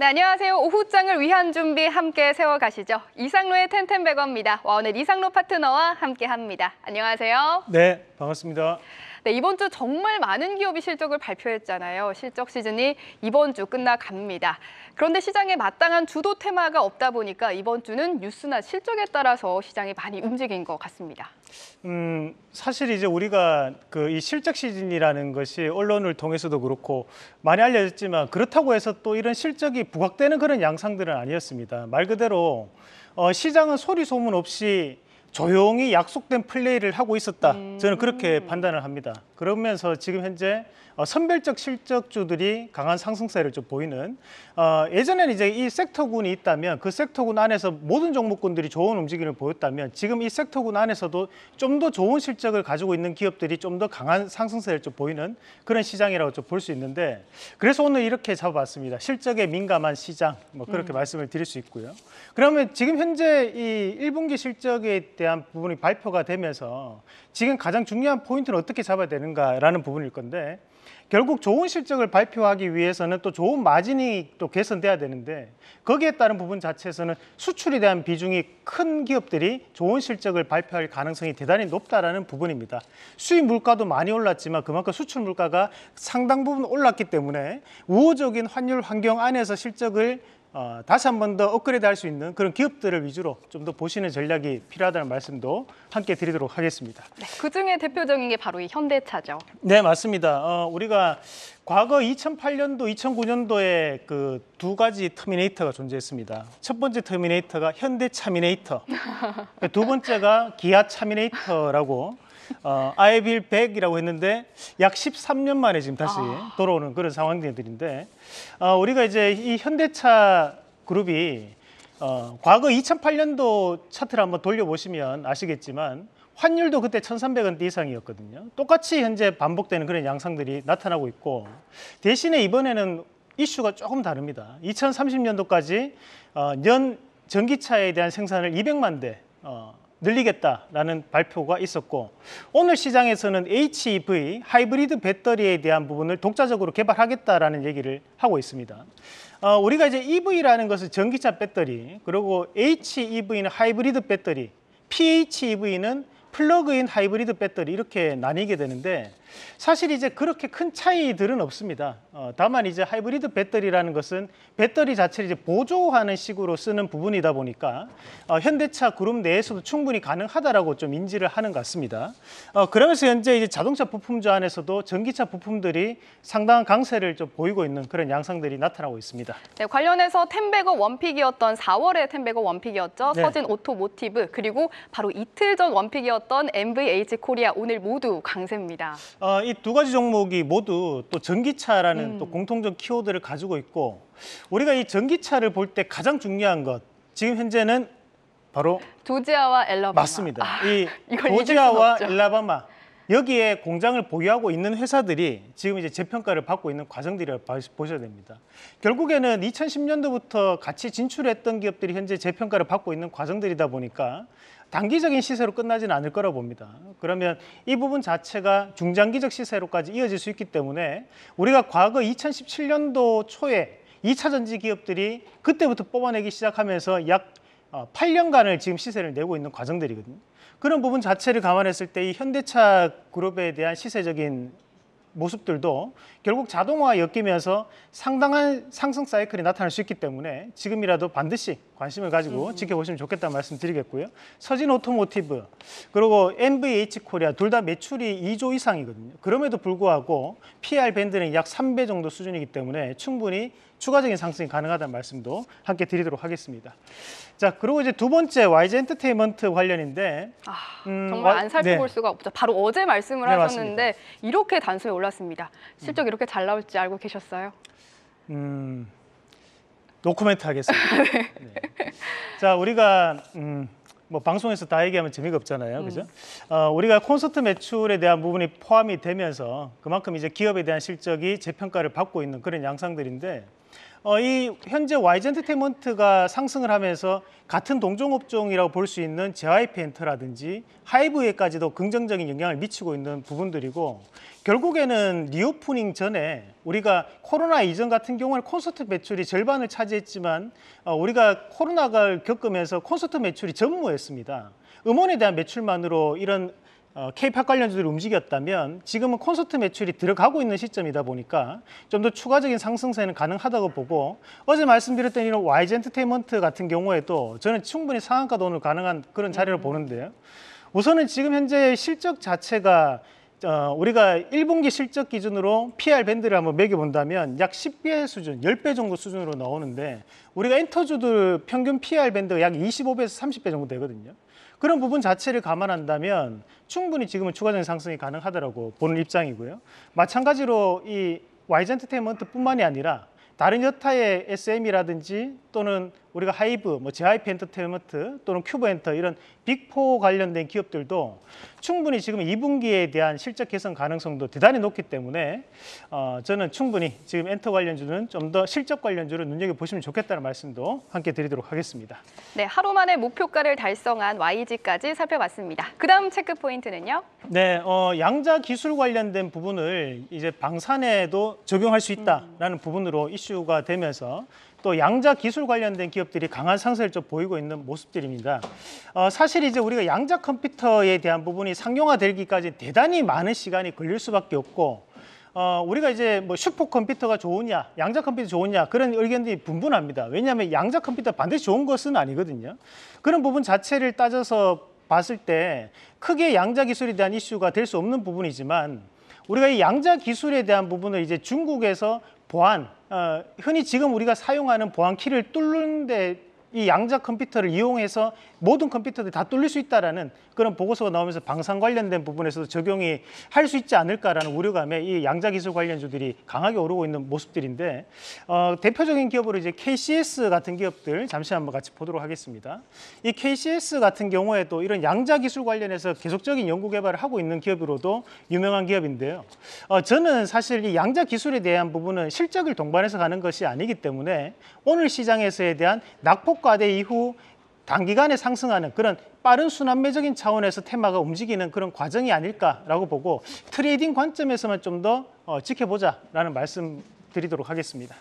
네, 안녕하세요. 오후장을 위한 준비 함께 세워가시죠. 이상로의 텐텐백어입니다. 와, 오늘 이상로 파트너와 함께합니다. 안녕하세요. 네, 반갑습니다. 네, 이번 주 정말 많은 기업이 실적을 발표했잖아요. 실적 시즌이 이번 주 끝나갑니다. 그런데 시장에 마땅한 주도 테마가 없다 보니까 이번 주는 뉴스나 실적에 따라서 시장이 많이 움직인 것 같습니다. 음, 사실 이제 우리가 그 이 실적 시즌이라는 것이 언론을 통해서도 그렇고 많이 알려졌지만 그렇다고 해서 또 이런 실적이 부각되는 그런 양상들은 아니었습니다. 말 그대로 어, 시장은 소리 소문 없이 조용히 약속된 플레이를 하고 있었다. 저는 그렇게 음. 판단을 합니다. 그러면서 지금 현재 어, 선별적 실적주들이 강한 상승세를 좀 보이는 어, 예전에는 이제 이 섹터군이 있다면 그 섹터군 안에서 모든 종목군들이 좋은 움직임을 보였다면 지금 이 섹터군 안에서도 좀 더 좋은 실적을 가지고 있는 기업들이 좀 더 강한 상승세를 좀 보이는 그런 시장이라고 좀 볼 수 있는데 그래서 오늘 이렇게 잡아봤습니다. 실적에 민감한 시장 뭐 그렇게 음. 말씀을 드릴 수 있고요. 그러면 지금 현재 이 1분기 실적에 대한 부분이 발표가 되면서 지금 가장 중요한 포인트는 어떻게 잡아야 되는 않는가라는 부분일 건데 결국 좋은 실적을 발표하기 위해서는 또 좋은 마진이 또 개선돼야 되는데 거기에 따른 부분 자체에서는 수출에 대한 비중이 큰 기업들이 좋은 실적을 발표할 가능성이 대단히 높다라는 부분입니다. 수입 물가도 많이 올랐지만 그만큼 수출 물가가 상당 부분 올랐기 때문에 우호적인 환율 환경 안에서 실적을 어, 다시 한 번 더 업그레이드 할 수 있는 그런 기업들을 위주로 좀 더 보시는 전략이 필요하다는 말씀도 함께 드리도록 하겠습니다. 네, 그중에 대표적인 게 바로 이 현대차죠. 네, 맞습니다. 어, 우리가 과거 2008년도, 2009년도에 그 두 가지 터미네이터가 존재했습니다. 첫 번째 터미네이터가 현대차미네이터, 그 두 번째가 기아차미네이터라고 어, 아이빌 100이라고 했는데 약 13년 만에 지금 다시 아... 돌아오는 그런 상황들인데 어, 우리가 이제 이 현대차 그룹이 어, 과거 2008년도 차트를 한번 돌려보시면 아시겠지만 환율도 그때 1,300원대 이상이었거든요. 똑같이 현재 반복되는 그런 양상들이 나타나고 있고 대신에 이번에는 이슈가 조금 다릅니다. 2030년도까지 어, 연 전기차에 대한 생산을 200만 대 어, 늘리겠다라는 발표가 있었고 오늘 시장에서는 HEV 하이브리드 배터리에 대한 부분을 독자적으로 개발하겠다라는 얘기를 하고 있습니다. 어, 우리가 이제 EV라는 것은 전기차 배터리 그리고 HEV는 하이브리드 배터리, PHEV는 플러그인 하이브리드 배터리 이렇게 나뉘게 되는데 사실 이제 그렇게 큰 차이들은 없습니다. 어, 다만 이제 하이브리드 배터리라는 것은 배터리 자체를 이제 보조하는 식으로 쓰는 부분이다 보니까 어, 현대차 그룹 내에서도 충분히 가능하다라고 좀 인지를 하는 것 같습니다. 어, 그러면서 현재 이제 자동차 부품주 안에서도 전기차 부품들이 상당한 강세를 좀 보이고 있는 그런 양상들이 나타나고 있습니다. 네, 관련해서 텐베거 원픽이었던 4월에 텐베거 원픽이었죠. 네. 서진 오토모티브 그리고 바로 이틀 전 원픽이었던 MVH 코리아 오늘 모두 강세입니다. 어, 이두 가지 종목이 모두 또 전기차라는 음. 또 공통적 키워드를 가지고 있고 우리가 이 전기차를 볼 때 가장 중요한 것 지금 현재는 바로 조지아와 엘라바마 맞습니다. 아, 이도지아와 엘라바마 여기에 공장을 보유하고 있는 회사들이 지금 이제 재평가를 받고 있는 과정들을 보셔야 됩니다. 결국에는 2010년도부터 같이 진출했던 기업들이 현재 재평가를 받고 있는 과정들이다 보니까 단기적인 시세로 끝나지는 않을 거라고 봅니다. 그러면 이 부분 자체가 중장기적 시세로까지 이어질 수 있기 때문에 우리가 과거 2017년도 초에 2차 전지 기업들이 그때부터 뽑아내기 시작하면서 약 8년간을 어, 지금 시세를 내고 있는 과정들이거든요. 그런 부분 자체를 감안했을 때 이 현대차 그룹에 대한 시세적인 모습들도 결국 자동화 엮이면서 상당한 상승 사이클이 나타날 수 있기 때문에 지금이라도 반드시 관심을 가지고 음. 지켜보시면 좋겠다는 말씀 드리겠고요. 서진 오토모티브 그리고 MVH 코리아 둘 다 매출이 2조 이상이거든요. 그럼에도 불구하고 PR 밴드는 약 3배 정도 수준이기 때문에 충분히 추가적인 상승이 가능하다는 말씀도 함께 드리도록 하겠습니다. 자, 그리고 이제 두 번째 YG 엔터테인먼트 관련인데 아, 음, 정말 안 살펴볼 네. 수가 없죠. 바로 어제 말씀을 네, 하셨는데 맞습니다. 이렇게 단숨에 올랐습니다. 실적 음. 이렇게 잘 나올지 알고 계셨어요? 음, 노코멘트 하겠습니다. 네. 네. 자, 우리가 음, 뭐 방송에서 다 얘기하면 재미가 없잖아요. 음. 그죠? 어, 우리가 콘서트 매출에 대한 부분이 포함이 되면서 그만큼 이제 기업에 대한 실적이 재평가를 받고 있는 그런 양상들인데 어, 이 현재 YG 엔터테인먼트가 상승을 하면서 같은 동종업종이라고 볼 수 있는 JYP 엔터라든지 하이브웨이까지도 긍정적인 영향을 미치고 있는 부분들이고 결국에는 리오프닝 전에 우리가 코로나 이전 같은 경우는 콘서트 매출이 절반을 차지했지만 어, 우리가 코로나가 겪으면서 콘서트 매출이 전무했습니다. 음원에 대한 매출만으로 이런 어, K-팝 관련주들이 움직였다면 지금은 콘서트 매출이 들어가고 있는 시점이다 보니까 좀 더 추가적인 상승세는 가능하다고 보고 어제 말씀드렸던 이런 YG 엔터테인먼트 같은 경우에도 저는 충분히 상한가 돈을 가능한 그런 자리를 음. 보는데요. 우선은 지금 현재 실적 자체가 어, 우리가 1분기 실적 기준으로 PR 밴드를 한번 매겨본다면 약 10배 수준, 10배 정도 수준으로 나오는데 우리가 엔터주들 평균 PR 밴드가 약 25배에서 30배 정도 되거든요. 그런 부분 자체를 감안한다면 충분히 지금은 추가적인 상승이 가능하더라고 보는 입장이고요. 마찬가지로 이 와이즈 엔터테인먼트뿐만이 아니라 다른 여타의 SM이라든지 또는 우리가 하이브, 뭐 JYP 엔터테인먼트 또는 큐브 엔터 이런 빅포 관련된 기업들도 충분히 지금 2분기에 대한 실적 개선 가능성도 대단히 높기 때문에 어, 저는 충분히 지금 엔터 관련주는 좀 더 실적 관련주를 눈여겨보시면 좋겠다는 말씀도 함께 드리도록 하겠습니다. 네, 하루 만에 목표가를 달성한 YG까지 살펴봤습니다. 그 다음 체크 포인트는요? 네, 어, 양자 기술 관련된 부분을 이제 방산에도 적용할 수 있다라는 음. 부분으로 이슈가 되면서 또 양자 기술 관련된 기업들이 강한 상세를 좀 보이고 있는 모습들입니다. 어, 사실 이제 우리가 양자 컴퓨터에 대한 부분이 상용화되기까지 대단히 많은 시간이 걸릴 수밖에 없고 어, 우리가 이제 뭐 슈퍼 컴퓨터가 좋으냐, 양자 컴퓨터 좋으냐 그런 의견들이 분분합니다. 왜냐하면 양자 컴퓨터 반드시 좋은 것은 아니거든요. 그런 부분 자체를 따져서 봤을 때 크게 양자 기술에 대한 이슈가 될 수 없는 부분이지만 우리가 이 양자 기술에 대한 부분을 이제 중국에서 보안, 어, 흔히 지금 우리가 사용하는 보안 키를 뚫는 데이 양자 컴퓨터를 이용해서 모든 컴퓨터들이 다 뚫릴 수 있다라는 그런 보고서가 나오면서 방산 관련된 부분에서도 적용이 할 수 있지 않을까라는 우려감에 이 양자 기술 관련주들이 강하게 오르고 있는 모습들인데 어, 대표적인 기업으로 이제 KCS 같은 기업들 잠시 한번 같이 보도록 하겠습니다. 이 KCS 같은 경우에도 이런 양자 기술 관련해서 계속적인 연구 개발을 하고 있는 기업으로도 유명한 기업인데요. 어, 저는 사실 이 양자 기술에 대한 부분은 실적을 동반해서 가는 것이 아니기 때문에 오늘 시장에서에 대한 낙폭 한국과대 이후 단기간에 상승하는 그런 빠른 순환매적인 차원에서 테마가 움직이는 그런 과정이 아닐까라고 보고 트레이딩 관점에서만 좀더 어, 지켜보자라는 말씀 드리도록 하겠습니다.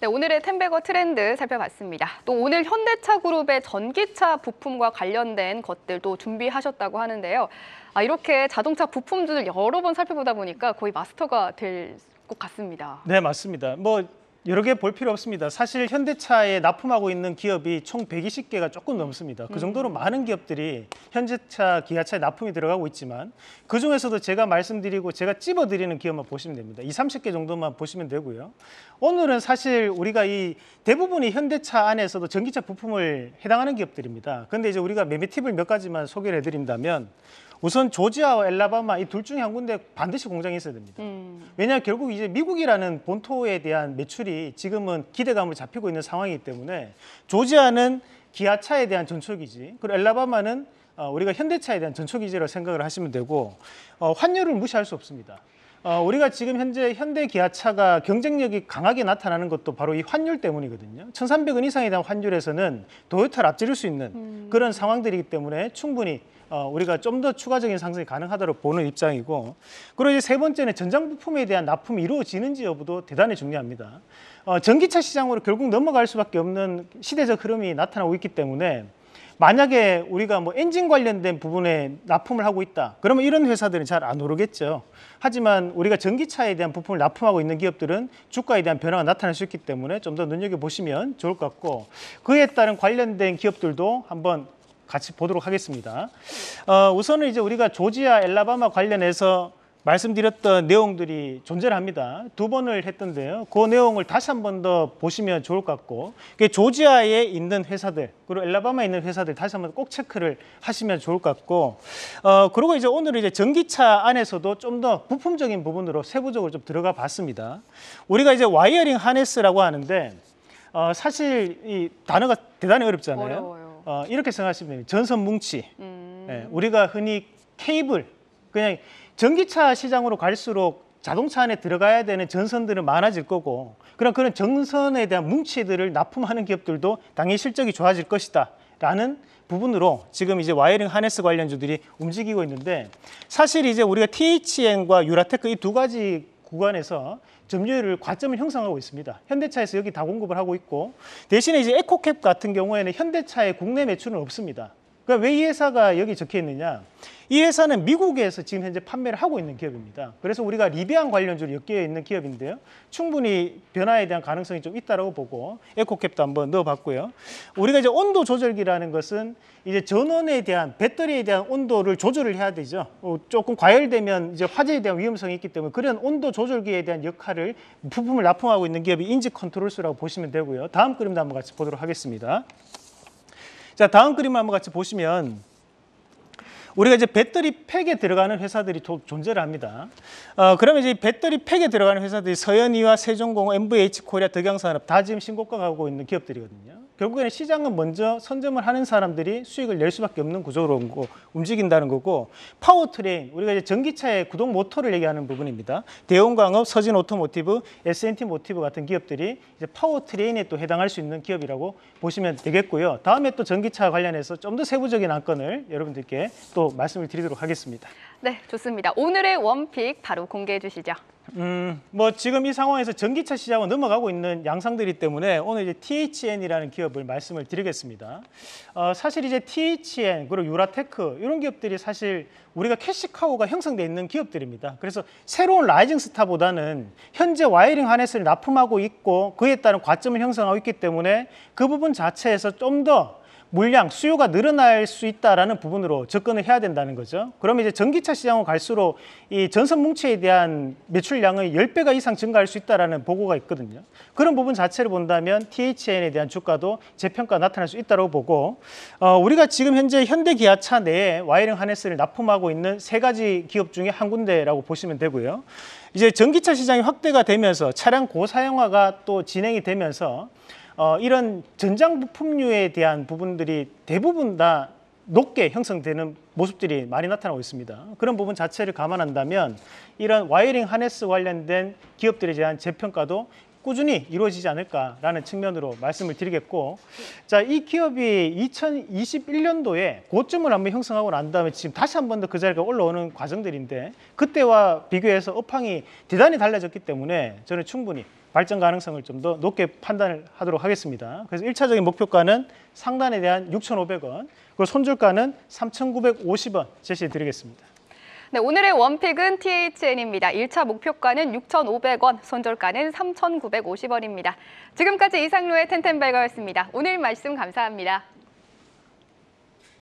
네, 오늘의 텐베거 트렌드 살펴봤습니다. 또 오늘 현대차 그룹의 전기차 부품과 관련된 것들도 준비하셨다고 하는데요. 아, 이렇게 자동차 부품들을 여러 번 살펴보다 보니까 거의 마스터가 될 것 같습니다. 네, 맞습니다. 뭐 여러 개 볼 필요 없습니다. 사실 현대차에 납품하고 있는 기업이 총 120개가 조금 넘습니다. 그 정도로 음. 많은 기업들이 현대차, 기아차에 납품이 들어가고 있지만 그중에서도 제가 말씀드리고 제가 찝어드리는 기업만 보시면 됩니다. 이 30개 정도만 보시면 되고요. 오늘은 사실 우리가 이 대부분이 현대차 안에서도 전기차 부품을 해당하는 기업들입니다. 그런데 이제 우리가 매매 팁을 몇 가지만 소개를 해드린다면 우선 조지아와 엘라바마 이 둘 중에 한 군데 반드시 공장이 있어야 됩니다. 음. 왜냐 결국 이제 미국이라는 본토에 대한 매출이 지금은 기대감을 잡히고 있는 상황이기 때문에 조지아는 기아차에 대한 전초기지 그리고 엘라바마는 어, 우리가 현대차에 대한 전초기지라고 생각을 하시면 되고 어, 환율을 무시할 수 없습니다. 어, 우리가 지금 현재 현대 기아차가 경쟁력이 강하게 나타나는 것도 바로 이 환율 때문이거든요. 1,300원 이상에 대한 환율에서는 도요타를 앞지를 수 있는 음. 그런 상황들이기 때문에 충분히 어, 우리가 좀 더 추가적인 상승이 가능하다고 보는 입장이고 그리고 이제 세 번째는 전장 부품에 대한 납품이 이루어지는지 여부도 대단히 중요합니다. 어, 전기차 시장으로 결국 넘어갈 수밖에 없는 시대적 흐름이 나타나고 있기 때문에 만약에 우리가 뭐 엔진 관련된 부분에 납품을 하고 있다. 그러면 이런 회사들은 잘 안 오르겠죠. 하지만 우리가 전기차에 대한 부품을 납품하고 있는 기업들은 주가에 대한 변화가 나타날 수 있기 때문에 좀 더 눈여겨보시면 좋을 것 같고 그에 따른 관련된 기업들도 한번 같이 보도록 하겠습니다. 어, 우선은 이제 우리가 조지아, 엘라바마 관련해서 말씀드렸던 내용들이 존재 합니다. 두 번을 했던데요. 그 내용을 다시 한 번 더 보시면 좋을 것 같고 조지아에 있는 회사들 그리고 엘라바마에 있는 회사들 다시 한 번 꼭 체크를 하시면 좋을 것 같고 어 그리고 이제 오늘은 이제 전기차 안에서도 좀 더 부품적인 부분으로 세부적으로 좀 들어가 봤습니다. 우리가 이제 와이어링 하네스라고 하는데 어 사실 이 단어가 대단히 어렵잖아요. 어려워요. 어, 이렇게 생각하시면 됩니다. 전선 뭉치. 음. 예, 우리가 흔히 케이블, 그냥 전기차 시장으로 갈수록 자동차 안에 들어가야 되는 전선들은 많아질 거고 그런 그런 전선에 대한 뭉치들을 납품하는 기업들도 당연히 실적이 좋아질 것이다. 라는 부분으로 지금 이제 와이링 하네스 관련주들이 움직이고 있는데 사실 이제 우리가 THN과 유라테크 이 두 가지 구간에서 점유율을 과점을 형성하고 있습니다. 현대차에서 여기 다 공급을 하고 있고 대신에 이제 에코캡 같은 경우에는 현대차의 국내 매출은 없습니다. 그러니까 왜이 회사가 여기 적혀 있느냐? 이 회사는 미국에서 지금 현재 판매를 하고 있는 기업입니다. 그래서 우리가 리비안 관련주로 엮여 있는 기업인데요. 충분히 변화에 대한 가능성이 좀 있다라고 보고 에코캡도 한번 넣어봤고요. 우리가 이제 온도 조절기라는 것은 이제 전원에 대한 배터리에 대한 온도를 조절을 해야 되죠. 어, 조금 과열되면 이제 화재에 대한 위험성이 있기 때문에 그런 온도 조절기에 대한 역할을 부품을 납품하고 있는 기업이 인지 컨트롤스라고 보시면 되고요. 다음 그림도 한번 같이 보도록 하겠습니다. 자, 다음 그림 한번 같이 보시면 우리가 이제 배터리 팩에 들어가는 회사들이 도, 존재를 합니다. 어, 그러면 이제 배터리 팩에 들어가는 회사들이 서현이와 세종공업, MVH 코리아, 덕양산업 다 지금 신고가 가고 있는 기업들이거든요. 결국에는 시장은 먼저 선점을 하는 사람들이 수익을 낼 수밖에 없는 구조로 어, 움직인다는 거고 파워트레인 우리가 이제 전기차의 구동 모터를 얘기하는 부분입니다. 대원광업 서진 오토모티브, S&T 모티브 같은 기업들이 이제 파워트레인에 또 해당할 수 있는 기업이라고 보시면 되겠고요. 다음에 또 전기차 관련해서 좀 더 세부적인 안건을 여러분들께 또 말씀을 드리도록 하겠습니다. 네, 좋습니다. 오늘의 원픽 바로 공개해 주시죠. 음, 뭐 지금 이 상황에서 전기차 시장은 넘어가고 있는 양상들이 때문에 오늘 이제 THN이라는 기업을 말씀을 드리겠습니다. 어, 사실 이제 THN 그리고 유라테크 이런 기업들이 사실 우리가 캐시카우가 형성돼 있는 기업들입니다. 그래서 새로운 라이징 스타보다는 현재 와이링 하네스를 납품하고 있고 그에 따른 과점을 형성하고 있기 때문에 그 부분 자체에서 좀더 물량, 수요가 늘어날 수 있다라는 부분으로 접근을 해야 된다는 거죠. 그러면 이제 전기차 시장으로 갈수록 이 전선 뭉치에 대한 매출량의 10배가 이상 증가할 수 있다라는 보고가 있거든요. 그런 부분 자체를 본다면 THN에 대한 주가도 재평가 나타날 수 있다고 보고 어, 우리가 지금 현재 현대기아차 내에 와이링 하네스를 납품하고 있는 세 가지 기업 중에 한 군데라고 보시면 되고요. 이제 전기차 시장이 확대가 되면서 차량 고사용화가 또 진행이 되면서 어, 이런 전장 부품류에 대한 부분들이 대부분 다 높게 형성되는 모습들이 많이 나타나고 있습니다. 그런 부분 자체를 감안한다면 이런 와이링 하네스 관련된 기업들에 대한 재평가도 꾸준히 이루어지지 않을까라는 측면으로 말씀을 드리겠고 자, 이 기업이 2021년도에 고점을 한번 형성하고 난 다음에 지금 다시 한 번 더 그 자리가 올라오는 과정들인데 그때와 비교해서 업황이 대단히 달라졌기 때문에 저는 충분히 발전 가능성을 좀 더 높게 판단을 하도록 하겠습니다. 그래서 일차적인 목표가는 상단에 대한 6,500원, 그리고 손절가는 3,950원 제시해 드리겠습니다. 네, 오늘의 원픽은 THN입니다. 1차 목표가는 6,500원, 손절가는 3,950원입니다. 지금까지 이상로의 텐텐베거였습니다. 오늘 말씀 감사합니다.